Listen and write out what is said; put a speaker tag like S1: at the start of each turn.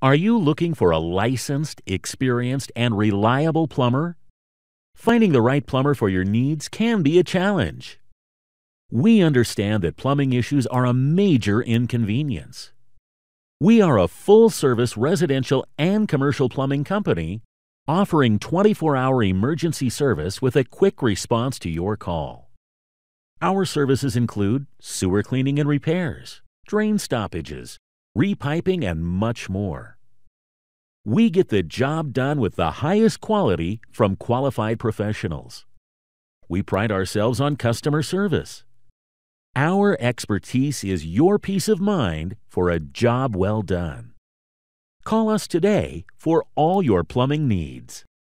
S1: Are you looking for a licensed, experienced, and reliable plumber? Finding the right plumber for your needs can be a challenge. We understand that plumbing issues are a major inconvenience. We are a full service residential and commercial plumbing company offering 24 hour emergency service with a quick response to your call. Our services include sewer cleaning and repairs, drain stoppages, repiping, and much more. We get the job done with the highest quality from qualified professionals. We pride ourselves on customer service. Our expertise is your peace of mind for a job well done. Call us today for all your plumbing needs.